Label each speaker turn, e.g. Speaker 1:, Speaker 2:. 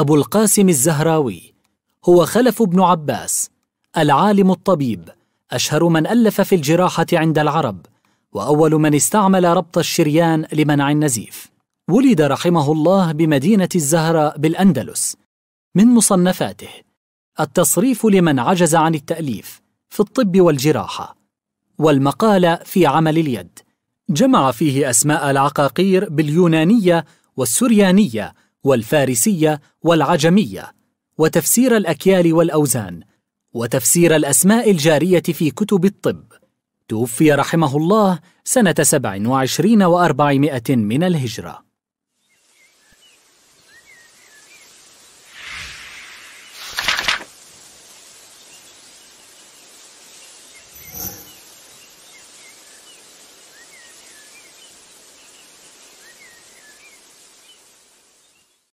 Speaker 1: أبو القاسم الزهراوي هو خلف بن عباس العالم الطبيب أشهر من ألف في الجراحة عند العرب وأول من استعمل ربط الشريان لمنع النزيف ولد رحمه الله بمدينة الزهراء بالأندلس من مصنفاته التصريف لمن عجز عن التأليف في الطب والجراحة والمقالة في عمل اليد جمع فيه أسماء العقاقير باليونانية والسريانية والفارسية والعجمية وتفسير الأكيال والأوزان وتفسير الأسماء الجارية في كتب الطب توفي رحمه الله سنة سبع وعشرين وأربعمائة من الهجرة